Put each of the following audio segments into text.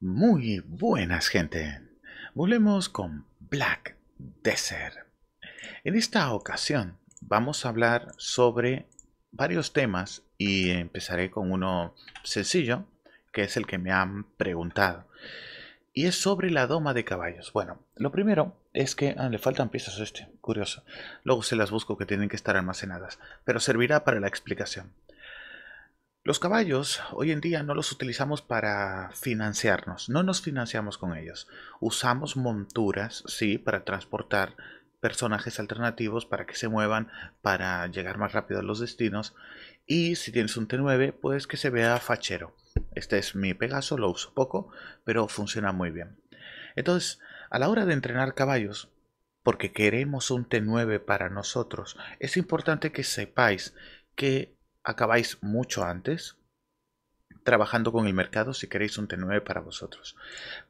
Muy buenas, gente. Volvemos con Black Desert. En esta ocasión vamos a hablar sobre varios temas y empezaré con uno sencillo, que es el que me han preguntado. Y es sobre la doma de caballos. Bueno, lo primero es que ah, le faltan piezas a este, curioso. Luego se las busco que tienen que estar almacenadas, pero servirá para la explicación. Los caballos hoy en día no los utilizamos para financiarnos, no nos financiamos con ellos. Usamos monturas, sí, para transportar personajes alternativos para que se muevan, para llegar más rápido a los destinos. Y si tienes un T9, puedes que se vea fachero. Este es mi Pegaso, lo uso poco, pero funciona muy bien. Entonces, a la hora de entrenar caballos, porque queremos un T9 para nosotros, es importante que sepáis que acabáis mucho antes trabajando con el mercado si queréis un T9 para vosotros.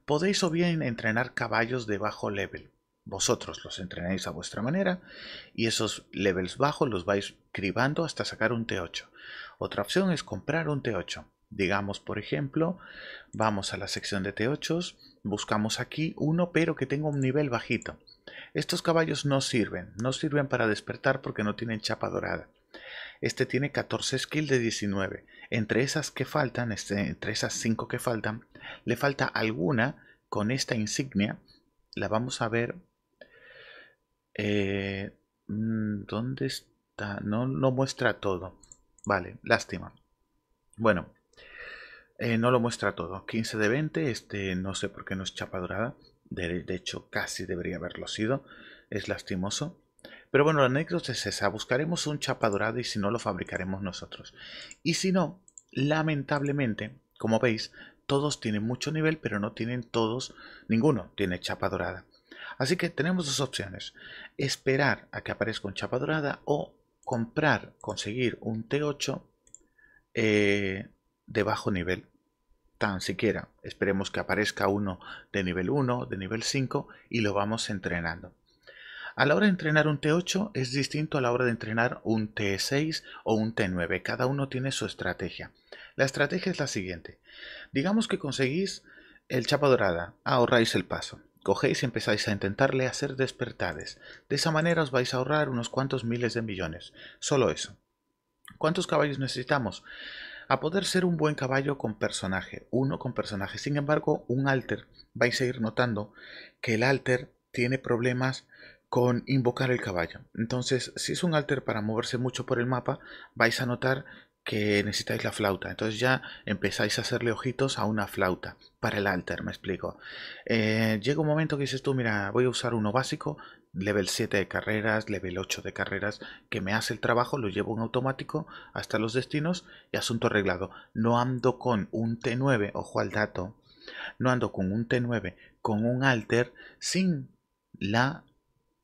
Podéis o bien entrenar caballos de bajo level. Vosotros los entrenáis a vuestra manera y esos levels bajos los vais cribando hasta sacar un T8. Otra opción es comprar un T8. Digamos, por ejemplo, vamos a la sección de T8, buscamos aquí uno pero que tenga un nivel bajito. Estos caballos no sirven, no sirven para despertar porque no tienen chapa dorada. Este tiene 14 skills de 19. Entre esas que faltan, este, entre esas 5 que faltan, le falta alguna con esta insignia. La vamos a ver. Eh, mm, ¿Dónde está? No, lo muestra todo. Vale, lástima. Bueno, eh, no lo muestra todo. 15 de 20, este no sé por qué no es chapa dorada. de hecho, casi debería haberlo sido. Es lastimoso. Pero bueno, la anécdota es esa. Buscaremos un chapa dorada y si no, lo fabricaremos nosotros. Y si no, lamentablemente, como veis, todos tienen mucho nivel, pero no tienen todos, ninguno tiene chapa dorada. Así que tenemos dos opciones. Esperar a que aparezca un chapa dorada o comprar, conseguir un T8 eh, de bajo nivel. Tan siquiera esperemos que aparezca uno de nivel 1, de nivel 5 y lo vamos entrenando. A la hora de entrenar un T8 es distinto a la hora de entrenar un T6 o un T9. Cada uno tiene su estrategia. La estrategia es la siguiente. Digamos que conseguís el chapa dorada, ahorráis el paso. Cogéis y empezáis a intentarle hacer despertades. De esa manera os vais a ahorrar unos cuantos miles de millones. Solo eso. ¿Cuántos caballos necesitamos? a poder ser un buen caballo con personaje, uno con personaje. Sin embargo, un alter, vais a ir notando que el alter tiene problemas con invocar el caballo. Entonces, si es un alter para moverse mucho por el mapa, vais a notar que necesitáis la flauta. Entonces ya empezáis a hacerle ojitos a una flauta para el alter, me explico. Eh, llega un momento que dices tú, mira, voy a usar uno básico, level 7 de carreras, level 8 de carreras, que me hace el trabajo, lo llevo en automático hasta los destinos y asunto arreglado. No ando con un T9, ojo al dato, no ando con un T9, con un alter sin la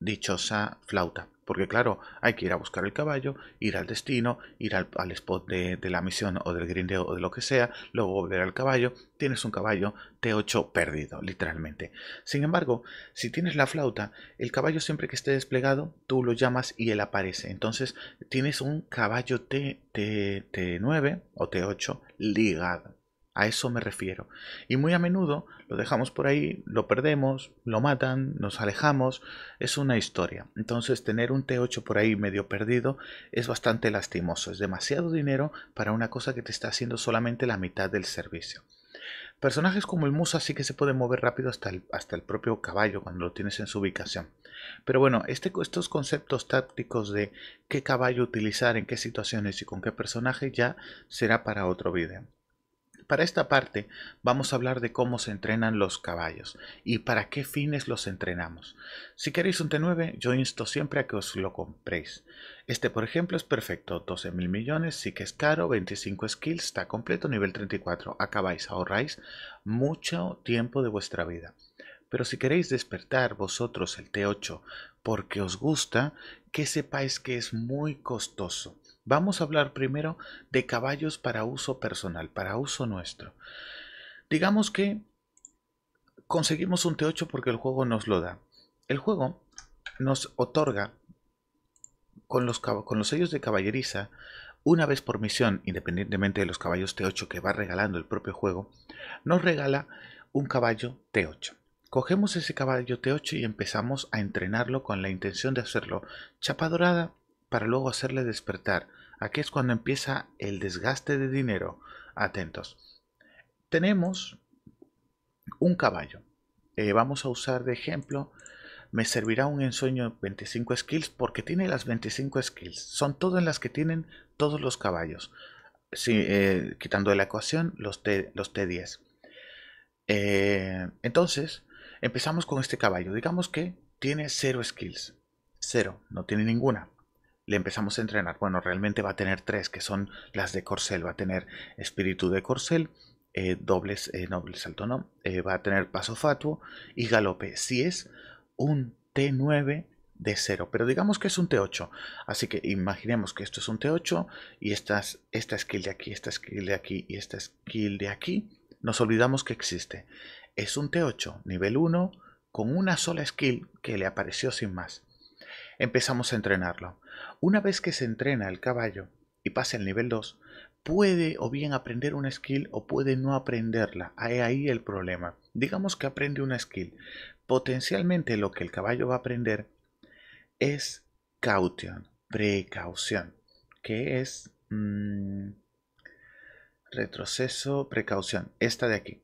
dichosa flauta. Porque claro, hay que ir a buscar el caballo, ir al destino, ir al, spot de, la misión o del grindeo o de lo que sea, luego volver al caballo, tienes un caballo T8 perdido, literalmente. Sin embargo, si tienes la flauta, el caballo siempre que esté desplegado, tú lo llamas y él aparece. Entonces tienes un caballo T9 o T8 ligado. A eso me refiero. Y muy a menudo lo dejamos por ahí, lo perdemos, lo matan, nos alejamos. Es una historia. Entonces tener un T8 por ahí medio perdido es bastante lastimoso. Es demasiado dinero para una cosa que te está haciendo solamente la mitad del servicio. Personajes como el Musa sí que se pueden mover rápido hasta el, hasta el propio caballo cuando lo tienes en su ubicación. Pero bueno, este, estos conceptos tácticos de qué caballo utilizar, en qué situaciones y con qué personaje ya será para otro vídeo. Para esta parte vamos a hablar de cómo se entrenan los caballos y para qué fines los entrenamos. Si queréis un T9, yo insto siempre a que os lo compréis. Este, por ejemplo, es perfecto, 12 mil millones, sí que es caro, 25 skills, está completo, nivel 34. Acabáis, ahorráis mucho tiempo de vuestra vida. Pero si queréis despertar vosotros el T8 porque os gusta, que sepáis que es muy costoso. Vamos a hablar primero de caballos para uso personal, para uso nuestro. Digamos que conseguimos un T8 porque el juego nos lo da. El juego nos otorga con los, sellos de caballeriza una vez por misión, independientemente de los caballos T8 que va regalando el propio juego, nos regala un caballo T8. Cogemos ese caballo T8 y empezamos a entrenarlo con la intención de hacerlo chapa dorada para luego hacerle despertar. Aquí es cuando empieza el desgaste de dinero. Atentos. Tenemos un caballo. Eh, vamos a usar de ejemplo. Me servirá un ensueño 25 skills porque tiene las 25 skills. Son todas las que tienen todos los caballos. Eh, quitando de la ecuación los, T, los 10 eh, entonces, empezamos con este caballo. Digamos que tiene 0 skills. 0, no tiene ninguna le empezamos a entrenar. Bueno, realmente va a tener tres, que son las de corcel. Va a tener espíritu de corcel, eh, dobles, eh, noble salto, ¿no? Eh, va a tener paso fatuo y galope. Si es un T9 de 0, pero digamos que es un T8. Así que imaginemos que esto es un T8 y esta skill de aquí, esta skill de aquí y esta skill de aquí, nos olvidamos que existe. Es un T8 nivel 1 con una sola skill que le apareció sin más empezamos a entrenarlo. Una vez que se entrena el caballo y pasa el nivel 2, puede o bien aprender una skill o puede no aprenderla. Hay ahí el problema. Digamos que aprende una skill. Potencialmente lo que el caballo va a aprender es caution, precaución, que es mm, retroceso, precaución, esta de aquí.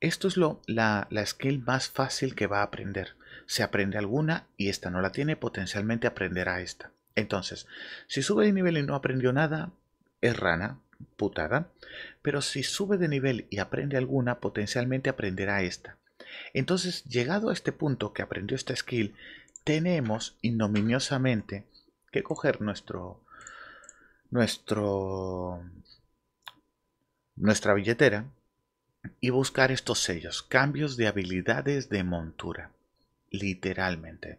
Esto es lo, la, la skill más fácil que va a aprender se aprende alguna y esta no la tiene, potencialmente aprenderá esta. Entonces, si sube de nivel y no aprendió nada, es rana, putada, pero si sube de nivel y aprende alguna, potencialmente aprenderá esta. Entonces, llegado a este punto que aprendió esta skill, tenemos ignominiosamente que coger nuestro nuestro nuestra billetera y buscar estos sellos, cambios de habilidades de montura literalmente.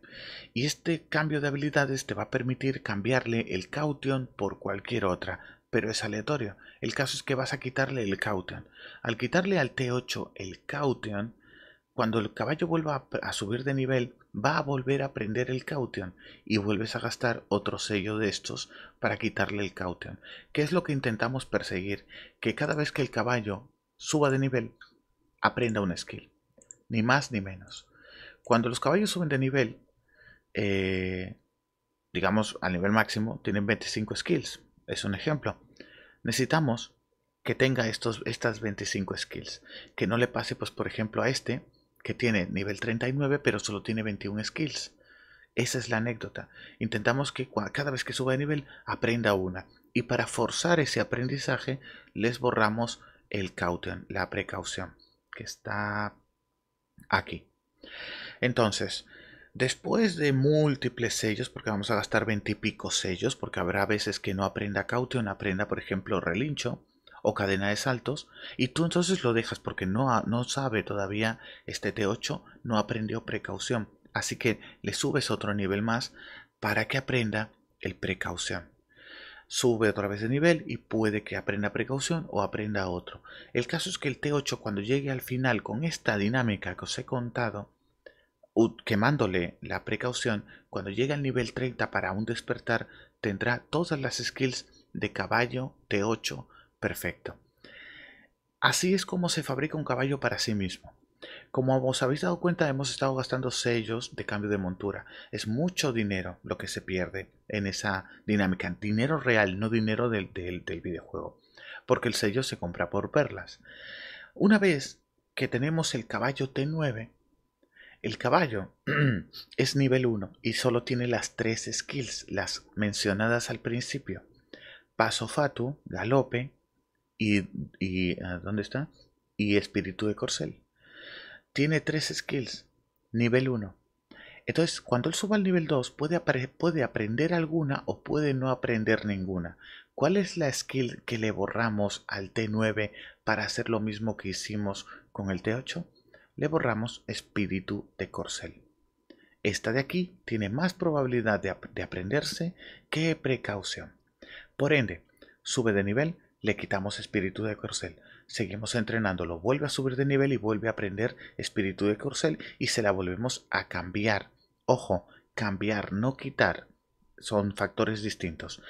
Y este cambio de habilidades te va a permitir cambiarle el caution por cualquier otra, pero es aleatorio. El caso es que vas a quitarle el caution. Al quitarle al T8 el caution, cuando el caballo vuelva a, subir de nivel, va a volver a aprender el caution y vuelves a gastar otro sello de estos para quitarle el caution. ¿Qué es lo que intentamos perseguir? Que cada vez que el caballo suba de nivel, aprenda un skill. Ni más ni menos cuando los caballos suben de nivel, eh, digamos al nivel máximo, tienen 25 skills. Es un ejemplo. Necesitamos que tenga estos, estas 25 skills. Que no le pase, pues, por ejemplo, a este, que tiene nivel 39, pero solo tiene 21 skills. Esa es la anécdota. Intentamos que cada vez que suba de nivel aprenda una. Y para forzar ese aprendizaje, les borramos el caution, la precaución, que está aquí. Entonces, después de múltiples sellos, porque vamos a gastar 20 sellos, porque habrá veces que no aprenda caution, aprenda, por ejemplo, relincho o cadena de saltos, y tú entonces lo dejas porque no, no sabe todavía este T8, no aprendió precaución. Así que le subes otro nivel más para que aprenda el precaución sube otra vez de nivel y puede que aprenda precaución o aprenda otro. El caso es que el T8 cuando llegue al final con esta dinámica que os he contado, quemándole la precaución, cuando llegue al nivel 30 para un despertar, tendrá todas las skills de caballo T8 perfecto. Así es como se fabrica un caballo para sí mismo. Como os habéis dado cuenta, hemos estado gastando sellos de cambio de montura. Es mucho dinero lo que se pierde en esa dinámica. Dinero real, no dinero del, del videojuego. Porque el sello se compra por perlas. Una vez que tenemos el caballo T9, el caballo es nivel 1 y solo tiene las tres skills, las mencionadas al principio. Paso fatu, galope y, y ah, ¿dónde está? Y espíritu de corcel. Tiene tres skills, nivel 1. Entonces, cuando él suba al nivel 2, puede, puede aprender alguna o puede no aprender ninguna. ¿Cuál es la skill que le borramos al T9 para hacer lo mismo que hicimos con el T8? le borramos espíritu de corcel. Esta de aquí tiene más probabilidad de, aprenderse que precaución. Por ende, sube de nivel, le quitamos espíritu de corcel. Seguimos entrenándolo, vuelve a subir de nivel y vuelve a aprender espíritu de corcel y se la volvemos a cambiar. Ojo, cambiar, no quitar. Son factores distintos.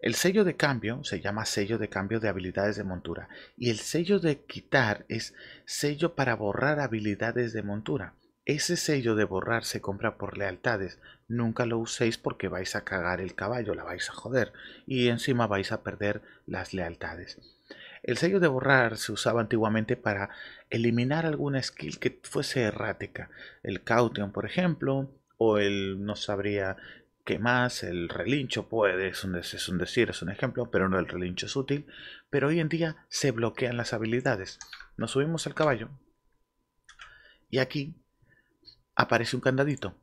El sello de cambio se llama sello de cambio de habilidades de montura y el sello de quitar es sello para borrar habilidades de montura. Ese sello de borrar se compra por lealtades. Nunca lo uséis porque vais a cagar el caballo, la vais a joder y encima vais a perder las lealtades. El sello de borrar se usaba antiguamente para eliminar alguna skill que fuese errática. El Caution, por ejemplo, o el no sabría que más el relincho puede, es un, es decir, es un ejemplo, pero no el relincho es útil. Pero hoy en día se bloquean las habilidades. Nos subimos al caballo y aquí aparece un candadito.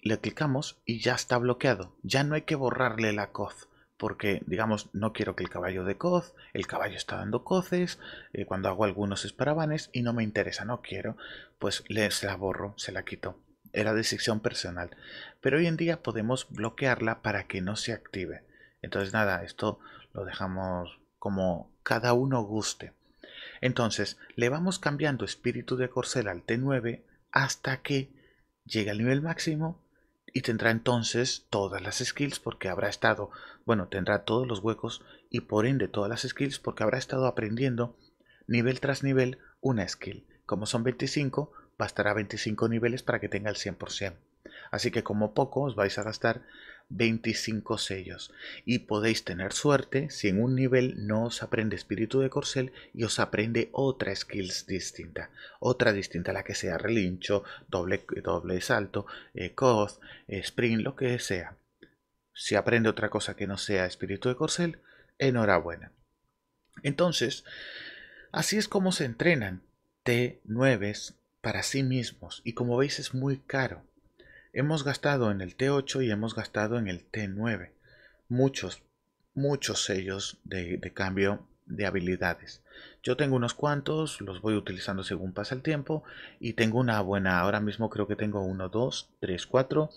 Le clicamos y ya está bloqueado. Ya no hay que borrarle la coz. Porque, digamos, no quiero que el caballo dé coz, el caballo está dando coces, eh, cuando hago algunos esparabanes y no me interesa, no quiero, pues se la borro, se la quito era sección personal. Pero hoy en día podemos bloquearla para que no se active. Entonces nada, esto lo dejamos como cada uno guste. Entonces le vamos cambiando espíritu de corcel al T9 hasta que llegue al nivel máximo y tendrá entonces todas las skills porque habrá estado, bueno, tendrá todos los huecos y por ende todas las skills porque habrá estado aprendiendo nivel tras nivel una skill. Como son 25, bastará 25 niveles para que tenga el 100%. Así que como poco os vais a gastar 25 sellos y podéis tener suerte si en un nivel no os aprende espíritu de corcel y os aprende otra skills distinta, otra distinta a la que sea relincho, doble, doble salto, eh, eh sprint, lo que sea. Si aprende otra cosa que no sea espíritu de corcel, enhorabuena. Entonces, así es como se entrenan T9s, para sí mismos y como veis es muy caro. Hemos gastado en el T8 y hemos gastado en el T9 muchos, muchos sellos de, cambio de habilidades. Yo tengo unos cuantos, los voy utilizando según pasa el tiempo y tengo una buena, ahora mismo creo que tengo 1, 2, 3, 4,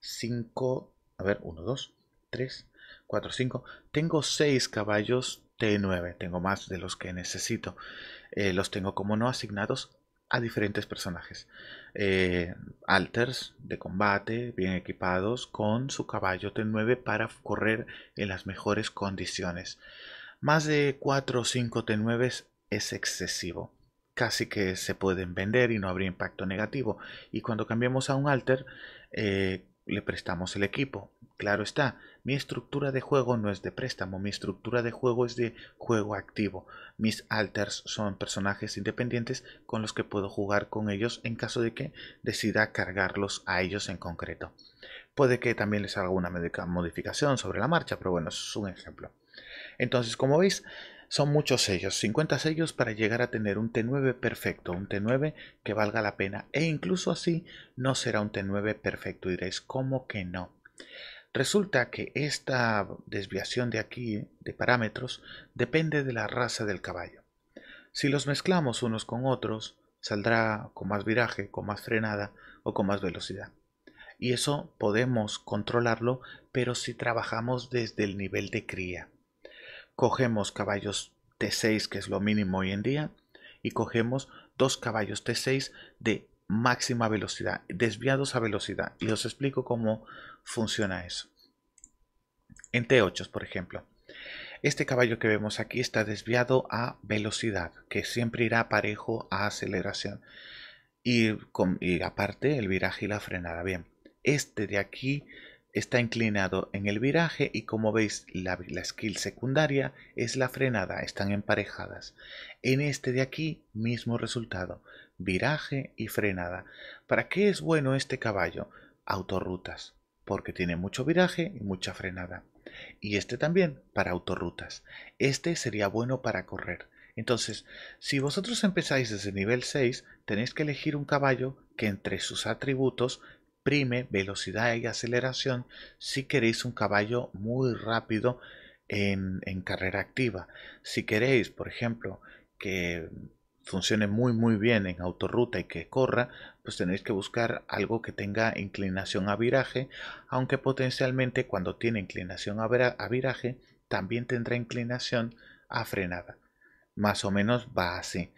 5, a ver, 1, 2, 3, 4, 5, tengo 6 caballos T9, tengo más de los que necesito, eh, los tengo como no asignados a diferentes personajes. Eh, alters de combate, bien equipados, con su caballo T9 para correr en las mejores condiciones. Más de 4 o 5 T9 es excesivo. Casi que se pueden vender y no habría impacto negativo. Y cuando cambiamos a un alter, eh, le prestamos el equipo Claro está, mi estructura de juego no es de préstamo, mi estructura de juego es de juego activo. Mis alters son personajes independientes con los que puedo jugar con ellos en caso de que decida cargarlos a ellos en concreto. Puede que también les haga una modificación sobre la marcha, pero bueno, es un ejemplo. Entonces, como veis, son muchos sellos, 50 sellos para llegar a tener un T9 perfecto, un T9 que valga la pena. E incluso así no será un T9 perfecto, diréis, ¿cómo que no? Resulta que esta desviación de aquí, de parámetros, depende de la raza del caballo. Si los mezclamos unos con otros, saldrá con más viraje, con más frenada o con más velocidad. Y eso podemos controlarlo, pero si trabajamos desde el nivel de cría. Cogemos caballos T6, que es lo mínimo hoy en día, y cogemos dos caballos T6 de máxima velocidad, desviados a velocidad. Y os explico cómo funciona eso. En T8, por ejemplo. Este caballo que vemos aquí está desviado a velocidad, que siempre irá parejo a aceleración. Y, aparte el viraje y la frenada. Bien, este de aquí está inclinado en el viraje y como veis la, la, skill secundaria es la frenada, están emparejadas. En este de aquí mismo resultado, viraje y frenada. ¿Para qué es bueno este caballo? Autorrutas, porque tiene mucho viraje y mucha frenada. Y este también para autorrutas. Este sería bueno para correr. Entonces, si vosotros empezáis desde nivel 6, tenéis que elegir un caballo que entre sus atributos prime velocidad y aceleración si queréis un caballo muy rápido en, en carrera activa. Si queréis, por ejemplo, que funcione muy muy bien en autorruta y que corra, pues tenéis que buscar algo que tenga inclinación a viraje, aunque potencialmente cuando tiene inclinación a, viraje también tendrá inclinación a frenada. Más o menos va así.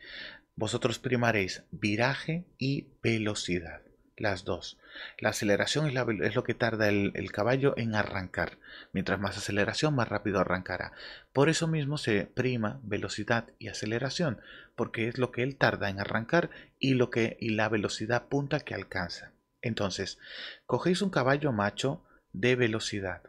Vosotros primaréis viraje y velocidad las dos. La aceleración es, lo que tarda el, caballo en arrancar. Mientras más aceleración, más rápido arrancará. Por eso mismo se prima velocidad y aceleración, porque es lo que él tarda en arrancar y, lo que, y la velocidad punta que alcanza. Entonces, cogéis un caballo macho de velocidad,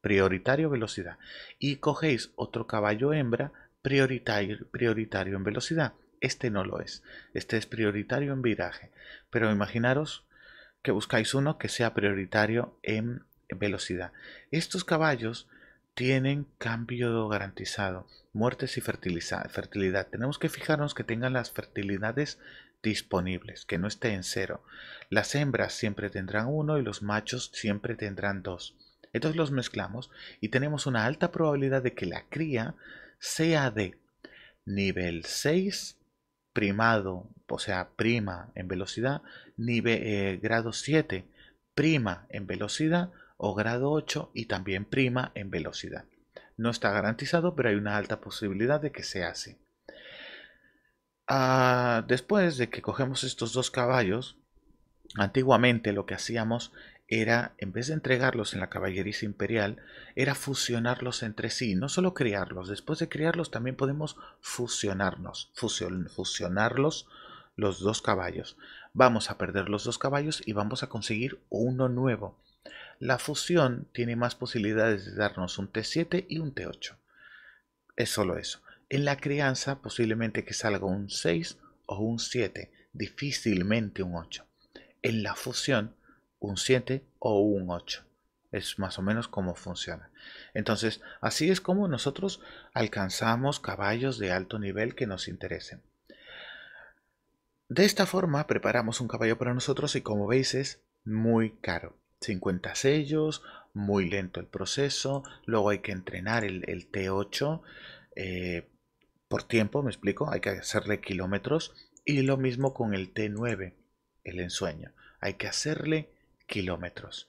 prioritario velocidad, y cogéis otro caballo hembra prioritario en velocidad. Este no lo es, este es prioritario en viraje. Pero imaginaros que buscáis uno que sea prioritario en velocidad. Estos caballos tienen cambio garantizado, muertes y fertilidad. Tenemos que fijarnos que tengan las fertilidades disponibles, que no esté en cero. Las hembras siempre tendrán uno y los machos siempre tendrán dos. Entonces los mezclamos y tenemos una alta probabilidad de que la cría sea de nivel 6 primado, o sea, prima en velocidad, nivel, eh, grado 7, prima en velocidad, o grado 8 y también prima en velocidad. No está garantizado, pero hay una alta posibilidad de que se hace ah, después de que cogemos estos dos caballos, antiguamente lo que hacíamos era, en vez de entregarlos en la caballeriza imperial, era fusionarlos entre sí, no solo criarlos, después de criarlos también podemos fusionarnos, fusionarlos los dos caballos. Vamos a perder los dos caballos y vamos a conseguir uno nuevo. La fusión tiene más posibilidades de darnos un T7 y un T8. Es solo eso. En la crianza posiblemente que salga un 6 o un 7, difícilmente un 8. En la fusión un 7 o un 8. Es más o menos cómo funciona. Entonces, así es como nosotros alcanzamos caballos de alto nivel que nos interesen. De esta forma preparamos un caballo para nosotros y como veis es muy caro. 50 sellos, muy lento el proceso, luego hay que entrenar el, T8 eh, por tiempo, me explico, hay que hacerle kilómetros y lo mismo con el T9, el ensueño. Hay que hacerle kilómetros.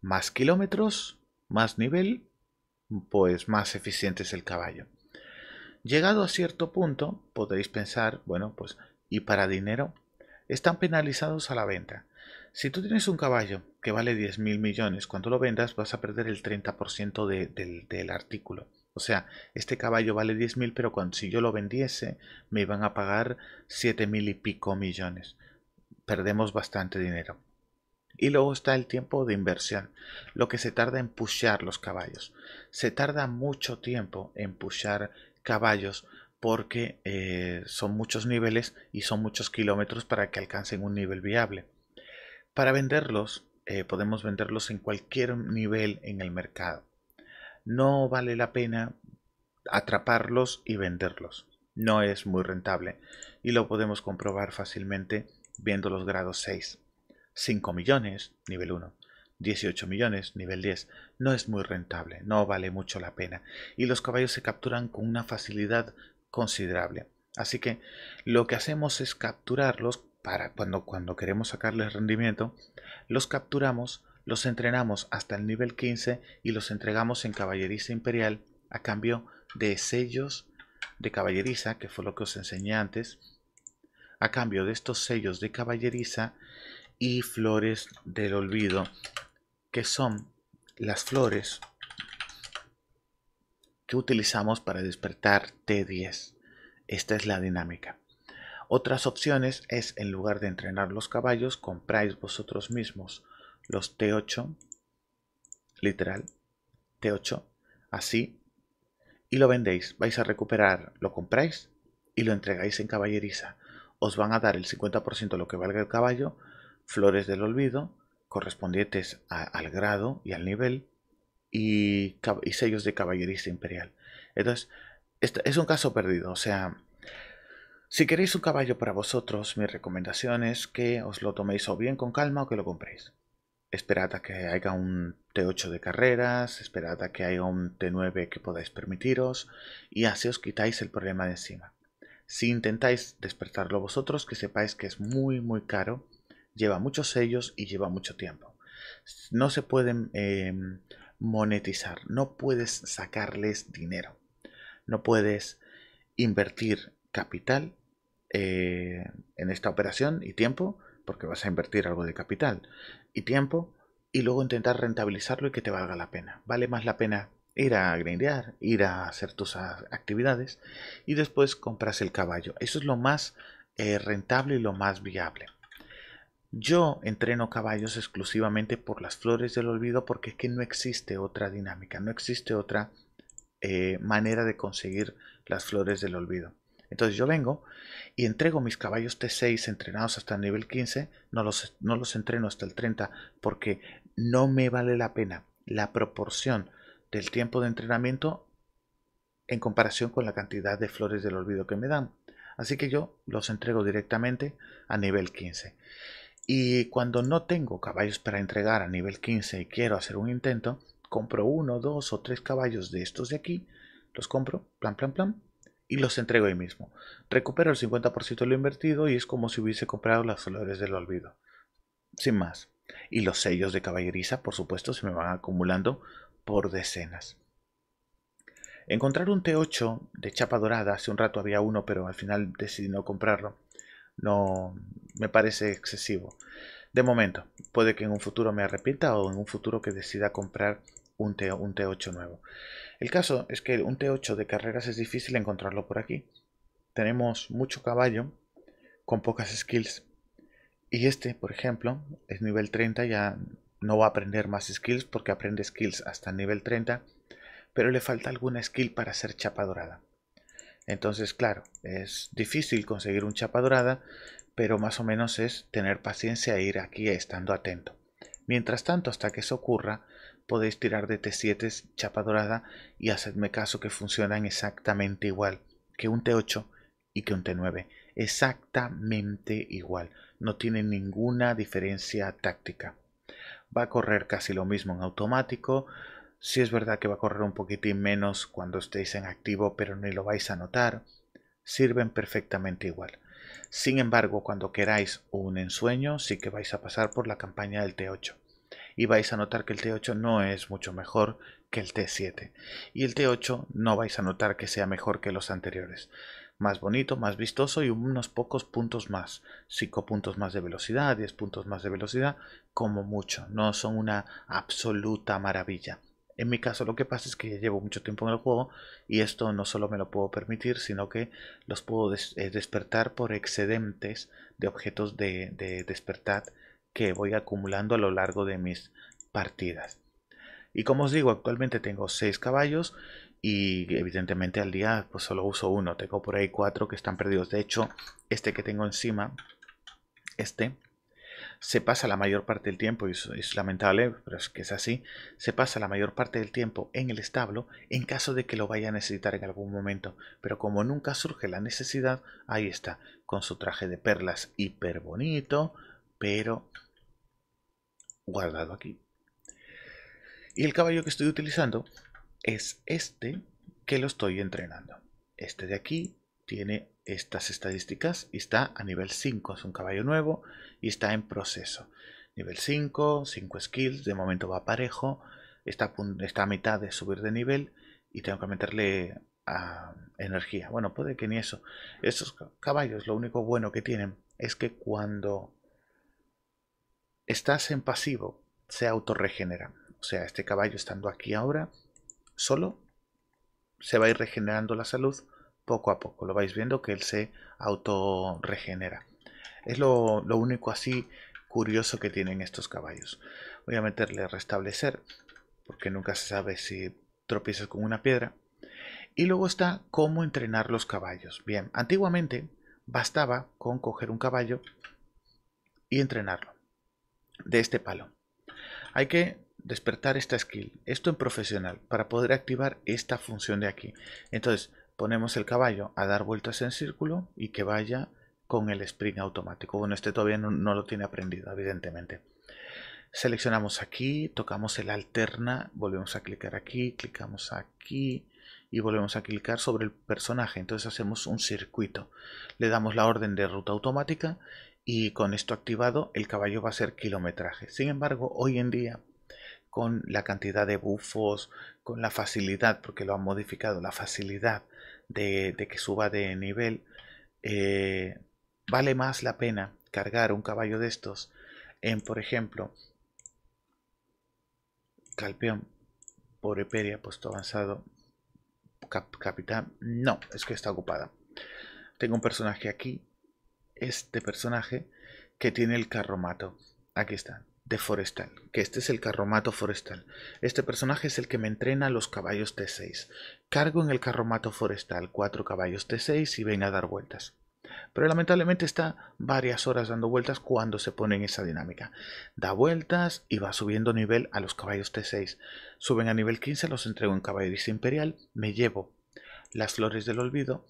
Más kilómetros, más nivel, pues más eficiente es el caballo. Llegado a cierto punto, podéis pensar, bueno, pues, ¿y para dinero? Están penalizados a la venta. Si tú tienes un caballo que vale 10.000 mil millones, cuando lo vendas vas a perder el 30% del, del artículo. O sea, este caballo vale 10.000 mil, pero cuando, si yo lo vendiese me iban a pagar 7.000 mil y pico millones. Perdemos bastante dinero. Y luego está el tiempo de inversión, lo que se tarda en pushear los caballos. Se tarda mucho tiempo en pushear caballos porque eh, son muchos niveles y son muchos kilómetros para que alcancen un nivel viable. Para venderlos, eh, podemos venderlos en cualquier nivel en el mercado. No vale la pena atraparlos y venderlos. No es muy rentable y lo podemos comprobar fácilmente viendo los grados 6. 5 millones, nivel 1. 18 millones, nivel 10. No es muy rentable, no vale mucho la pena. Y los caballos se capturan con una facilidad considerable. Así que lo que hacemos es capturarlos para cuando, cuando queremos sacarles rendimiento. Los capturamos, los entrenamos hasta el nivel 15 y los entregamos en caballeriza imperial a cambio de sellos de caballeriza, que fue lo que os enseñé antes. A cambio de estos sellos de caballeriza y flores del olvido, que son las flores que utilizamos para despertar T10. Esta es la dinámica. Otras opciones es en lugar de entrenar los caballos, compráis vosotros mismos los T8, literal, T8, así, y lo vendéis. Vais a recuperar, lo compráis y lo entregáis en caballeriza. Os van a dar el 50% lo que valga el caballo, flores del olvido, correspondientes al grado y al nivel, y, sellos de caballería imperial. Entonces, es un caso perdido, o sea, si queréis un caballo para vosotros, mi recomendación es que os lo toméis o bien con calma o que lo compréis. Esperad a que haya un T8 de carreras, esperad a que haya un T9 que podáis permitiros y así os quitáis el problema de encima. Si intentáis despertarlo vosotros, que sepáis que es muy muy caro lleva muchos sellos y lleva mucho tiempo. No se pueden em, monetizar, no puedes sacarles dinero, no puedes invertir capital eh, en esta operación y tiempo, porque vas a invertir algo de capital y tiempo, y luego intentar rentabilizarlo y que te valga la pena. Vale más la pena ir a grindear, ir a hacer tus actividades y después compras el caballo. Eso es lo más eh, rentable y lo más viable. Yo entreno caballos exclusivamente por las flores del olvido porque es que no existe otra dinámica, no existe otra eh, manera de conseguir las flores del olvido. Entonces yo vengo y entrego mis caballos T6 entrenados hasta el nivel 15, no los, no los entreno hasta el 30 porque no me vale la pena la proporción del tiempo de entrenamiento en comparación con la cantidad de flores del olvido que me dan. Así que yo los entrego directamente a nivel 15. Y cuando no tengo caballos para entregar a nivel 15 y quiero hacer un intento, compro uno, dos o tres caballos de estos de aquí, los compro, plan, plan, plan, y los entrego ahí mismo. Recupero el 50% de lo invertido y es como si hubiese comprado las flores del olvido. Sin más. Y los sellos de caballeriza, por supuesto, se me van acumulando por decenas. Encontrar un T8 de chapa dorada, hace un rato había uno, pero al final decidí no comprarlo no me parece excesivo. De momento, puede que en un futuro me arrepienta o en un futuro que decida comprar un, T, 8 nuevo. El caso es que un T8 de carreras es difícil encontrarlo por aquí. Tenemos mucho caballo con pocas skills. Y este, por ejemplo, es nivel 30, ya no va a aprender más skills porque aprende skills hasta nivel 30, pero le falta alguna skill para ser chapa dorada. Entonces, claro, es difícil conseguir un chapa dorada, pero más o menos es tener paciencia e ir aquí estando atento. Mientras tanto, hasta que eso ocurra, podéis tirar de T7 chapa dorada y hacedme caso que funcionan exactamente igual que un T8 y que un T9. Exactamente igual. No tiene ninguna diferencia táctica. Va a correr casi lo mismo en automático. Si es verdad que va a correr un poquitín menos cuando estéis en activo, pero ni lo vais a notar. Sirven perfectamente igual. Sin embargo, cuando queráis un ensueño, sí que vais a pasar por la campaña del T8. Y vais a notar que el T8 no es mucho mejor que el T7. Y el T8 no vais a notar que sea mejor que los anteriores. Más bonito, más vistoso y unos pocos puntos más. 5 puntos más de velocidad, 10 puntos más de velocidad, como mucho. No son una absoluta maravilla. En mi caso lo que pasa es que llevo mucho tiempo en el juego y esto no solo me lo puedo permitir, sino que los puedo eh, despertar por excedentes de objetos de, de despertar que voy acumulando a lo largo de mis partidas. Y como os digo, actualmente tengo 6 caballos y evidentemente al día pues solo uso uno. Tengo por ahí cuatro que están perdidos. De hecho, este que tengo encima, este, se pasa la mayor parte del tiempo, y es, lamentable, pero es que es así, se pasa la mayor parte del tiempo en el establo en caso de que lo vaya a necesitar en algún momento, pero como nunca surge la necesidad, ahí está, con su traje de perlas hiper bonito, pero guardado aquí. Y el caballo que estoy utilizando es este que lo estoy entrenando. Este de aquí tiene estas estadísticas y está a nivel 5, es un caballo nuevo y está en proceso. Nivel 5, 5 skills, de momento va parejo, está a, mitad de subir de nivel y tengo que meterle a energía. Bueno, puede que ni eso. Estos caballos lo único bueno que tienen es que cuando estás en pasivo se autorregenera. O sea, este caballo estando aquí ahora solo se va a ir regenerando la salud poco a poco. Lo vais viendo que él se autorregenera. Es lo, lo único así curioso que tienen estos caballos. Voy a meterle restablecer, porque nunca se sabe si tropiezas con una piedra. Y luego está cómo entrenar los caballos. Bien, antiguamente bastaba con coger un caballo y entrenarlo de este palo. Hay que despertar esta skill, esto en profesional, para poder activar esta función de aquí. Entonces, ponemos el caballo a dar vueltas en círculo y que vaya con el spring automático. Bueno, este todavía no, lo tiene aprendido, evidentemente. Seleccionamos aquí, tocamos el alterna, volvemos a clicar aquí, clicamos aquí y volvemos a clicar sobre el personaje. Entonces hacemos un circuito. Le damos la orden de ruta automática y con esto activado el caballo va a ser kilometraje. Sin embargo, hoy en día con la cantidad de bufos, con la facilidad, porque lo han modificado, la facilidad de, que suba de nivel, eh, vale más la pena cargar un caballo de estos en, por ejemplo, Calpeón por Eperia, puesto avanzado, cap, capitán. No, es que está ocupada. Tengo un personaje aquí, este personaje, que tiene el carromato. Aquí está, de forestal, que este es el carromato forestal. Este personaje es el que me entrena los caballos T6. Cargo en el carromato forestal cuatro caballos T6 y ven a dar vueltas. Pero lamentablemente está varias horas dando vueltas cuando se pone en esa dinámica. Da vueltas y va subiendo nivel a los caballos T6. Suben a nivel 15, los entrego en caballeriza imperial, me llevo las flores del olvido.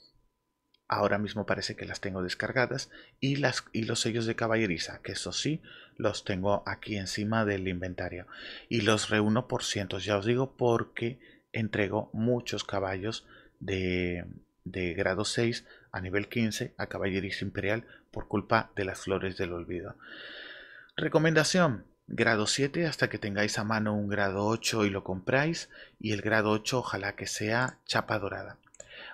Ahora mismo parece que las tengo descargadas y, las, y los sellos de caballeriza, que eso sí, los tengo aquí encima del inventario. Y los reúno por cientos, ya os digo, porque entrego muchos caballos de, de grado 6 a nivel 15 a caballeriza imperial por culpa de las flores del olvido. Recomendación, grado 7 hasta que tengáis a mano un grado 8 y lo compráis y el grado 8 ojalá que sea chapa dorada.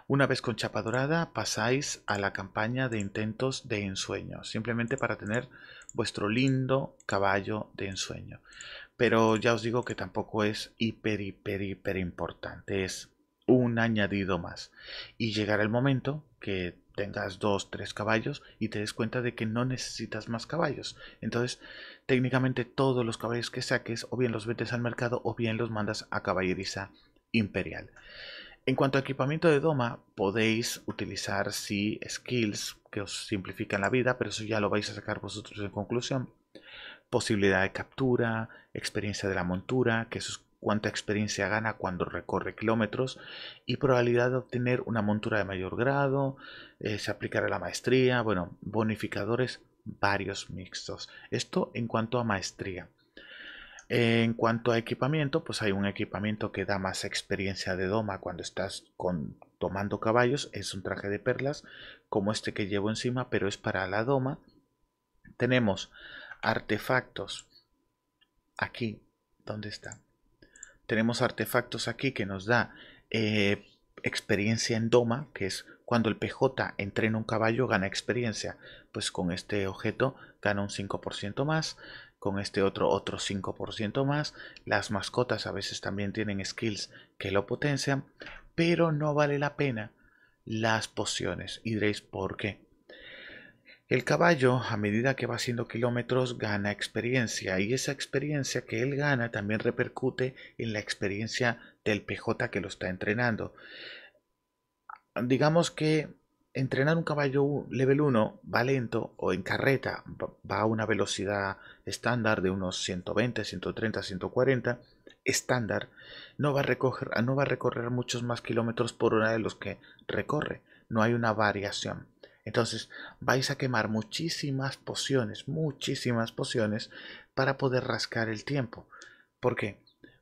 Una vez con chapa dorada pasáis a la campaña de intentos de ensueño, simplemente para tener vuestro lindo caballo de ensueño pero ya os digo que tampoco es hiper, hiper, hiper importante, es un añadido más. Y llegará el momento que tengas dos, tres caballos y te des cuenta de que no necesitas más caballos. Entonces, técnicamente todos los caballos que saques o bien los vendes al mercado o bien los mandas a caballeriza imperial. En cuanto a equipamiento de doma, podéis utilizar sí skills que os simplifican la vida, pero eso ya lo vais a sacar vosotros en conclusión posibilidad de captura, experiencia de la montura, que es cuánta experiencia gana cuando recorre kilómetros y probabilidad de obtener una montura de mayor grado, eh, se aplicará la maestría, bueno, bonificadores varios mixtos. Esto en cuanto a maestría. En cuanto a equipamiento, pues hay un equipamiento que da más experiencia de doma cuando estás con, tomando caballos, es un traje de perlas como este que llevo encima, pero es para la doma. Tenemos artefactos aquí donde está. Tenemos artefactos aquí que nos da eh, experiencia en doma, que es cuando el PJ entrena un caballo gana experiencia. Pues con este objeto gana un 5% más, con este otro otro 5% más. Las mascotas a veces también tienen skills que lo potencian, pero no vale la pena las pociones. Y diréis, ¿por qué? El caballo, a medida que va haciendo kilómetros, gana experiencia y esa experiencia que él gana también repercute en la experiencia del PJ que lo está entrenando. Digamos que entrenar un caballo level 1 va lento o en carreta va a una velocidad estándar de unos 120, 130, 140 estándar no va a recoger no va a recorrer muchos más kilómetros por hora de los que recorre no hay una variación entonces vais a quemar muchísimas pociones, muchísimas pociones para poder rascar el tiempo. ¿Por qué?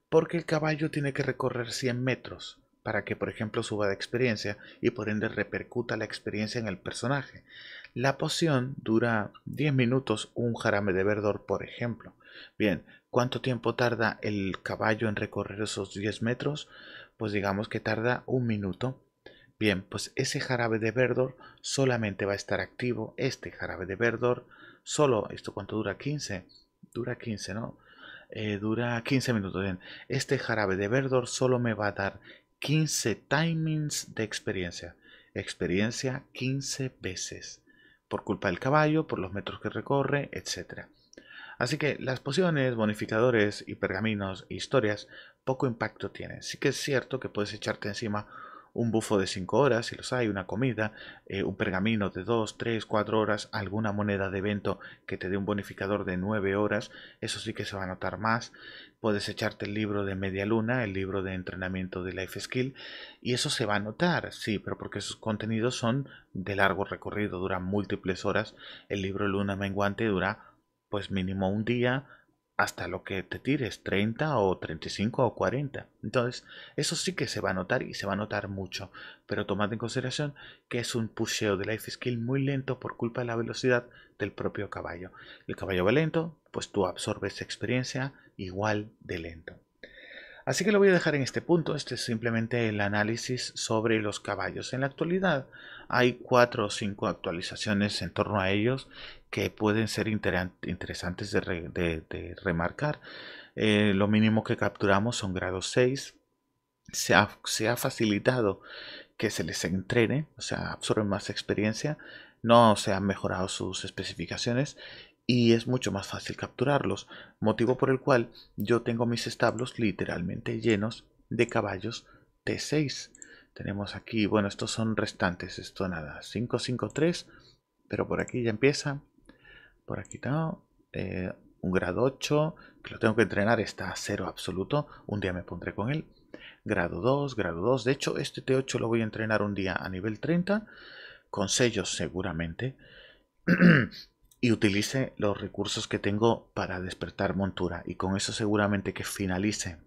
Porque el caballo tiene que recorrer 100 metros para que, por ejemplo, suba de experiencia y por ende repercuta la experiencia en el personaje. La poción dura 10 minutos, un jarame de verdor, por ejemplo. Bien, ¿cuánto tiempo tarda el caballo en recorrer esos 10 metros? Pues digamos que tarda un minuto. Bien, pues ese jarabe de verdor solamente va a estar activo, este jarabe de verdor, solo, ¿esto cuánto dura? 15, dura 15, ¿no? Eh, dura 15 minutos. Bien, este jarabe de verdor solo me va a dar 15 timings de experiencia. Experiencia 15 veces. Por culpa del caballo, por los metros que recorre, etc. Así que las pociones, bonificadores y pergaminos e historias poco impacto tienen. Sí que es cierto que puedes echarte encima un bufo de 5 horas, si los hay, una comida, eh, un pergamino de 2, 3, 4 horas, alguna moneda de evento que te dé un bonificador de 9 horas, eso sí que se va a notar más. Puedes echarte el libro de media luna, el libro de entrenamiento de life skill, y eso se va a notar, sí, pero porque esos contenidos son de largo recorrido, duran múltiples horas. El libro Luna Menguante dura pues mínimo un día, hasta lo que te tires, 30 o 35 o 40. Entonces, eso sí que se va a notar y se va a notar mucho, pero tomad en consideración que es un pusheo de life skill muy lento por culpa de la velocidad del propio caballo. El caballo va lento, pues tú absorbes experiencia igual de lento. Así que lo voy a dejar en este punto. Este es simplemente el análisis sobre los caballos. En la actualidad hay cuatro o cinco actualizaciones en torno a ellos que pueden ser interesantes de, remarcar. Eh, lo mínimo que capturamos son grados 6. Se se ha facilitado que se les entrene, o sea, absorben más experiencia. No se han mejorado sus especificaciones y es mucho más fácil capturarlos, motivo por el cual yo tengo mis establos literalmente llenos de caballos T6. Tenemos aquí, bueno, estos son restantes, esto nada, 5, 5, 3, pero por aquí ya empieza, por aquí está eh, un grado 8, que lo tengo que entrenar, está a cero absoluto, un día me pondré con él, grado 2, grado 2, de hecho este T8 lo voy a entrenar un día a nivel 30, con sellos seguramente, y utilice los recursos que tengo para despertar montura. Y con eso seguramente que finalice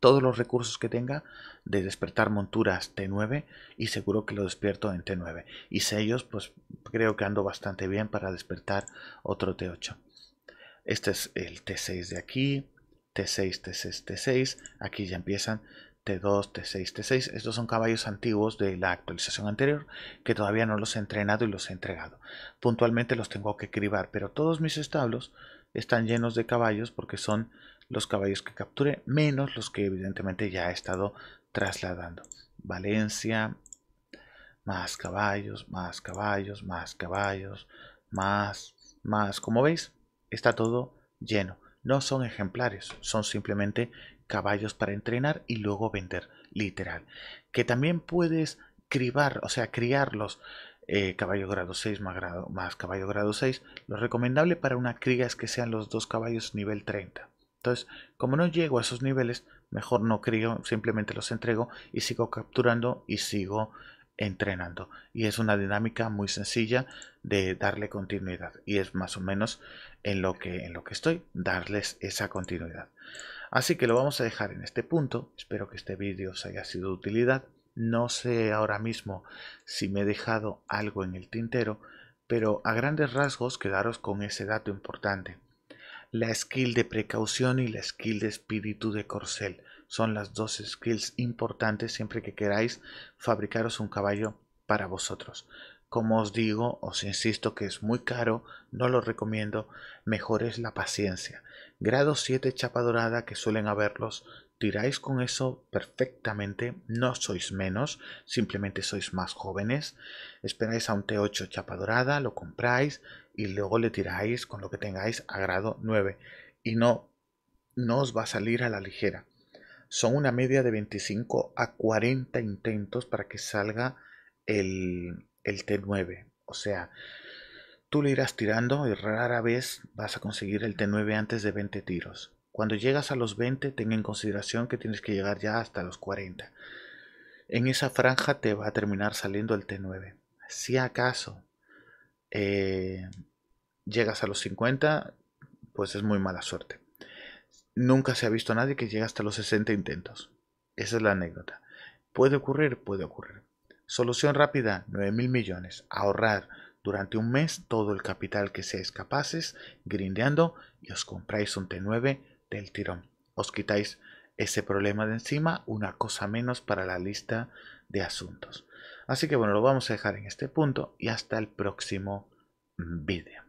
todos los recursos que tenga de despertar monturas T9 y seguro que lo despierto en T9. Y sellos, pues creo que ando bastante bien para despertar otro T8. Este es el T6 de aquí, T6, T6, T6. Aquí ya empiezan T2, T6, T6. Estos son caballos antiguos de la actualización anterior que todavía no los he entrenado y los he entregado. Puntualmente los tengo que cribar, pero todos mis establos están llenos de caballos porque son los caballos que capturé, menos los que evidentemente ya he estado trasladando. Valencia, más caballos, más caballos, más caballos, más, más. Como veis, está todo lleno. No son ejemplares, son simplemente caballos para entrenar y luego vender, literal. Que también puedes cribar, o sea, criarlos. Eh, caballo grado 6 más, más caballo grado 6. Lo recomendable para una cría es que sean los dos caballos nivel 30. Entonces, como no llego a esos niveles, mejor no crío, simplemente los entrego y sigo capturando y sigo entrenando. Y es una dinámica muy sencilla de darle continuidad. Y es más o menos en lo que, en lo que estoy, darles esa continuidad. Así que lo vamos a dejar en este punto. Espero que este vídeo os haya sido de utilidad. No sé ahora mismo si me he dejado algo en el tintero, pero a grandes rasgos quedaros con ese dato importante. La skill de precaución y la skill de espíritu de corcel son las dos skills importantes siempre que queráis fabricaros un caballo para vosotros. Como os digo, os insisto que es muy caro, no lo recomiendo, mejor es la paciencia grado 7 chapa dorada que suelen haberlos, tiráis con eso perfectamente, no sois menos, simplemente sois más jóvenes, esperáis a un T8 chapa dorada, lo compráis y luego le tiráis con lo que tengáis a grado 9 y no, no os va a salir a la ligera. Son una media de 25 a 40 intentos para que salga el, el T9. O sea, Tú le irás tirando y rara vez vas a conseguir el T9 antes de 20 tiros. Cuando llegas a los 20, ten en consideración que tienes que llegar ya hasta los 40. En esa franja te va a terminar saliendo el T9. Si acaso eh, llegas a los 50, pues es muy mala suerte. Nunca se ha visto nadie que llegue hasta los 60 intentos. Esa es la anécdota. ¿Puede ocurrir? Puede ocurrir. Solución rápida, 9 mil millones. Ahorrar durante un mes todo el capital que seáis capaces, grindeando, y os compráis un T9 del tirón. Os quitáis ese problema de encima, una cosa menos para la lista de asuntos. Así que bueno, lo vamos a dejar en este punto y hasta el próximo vídeo.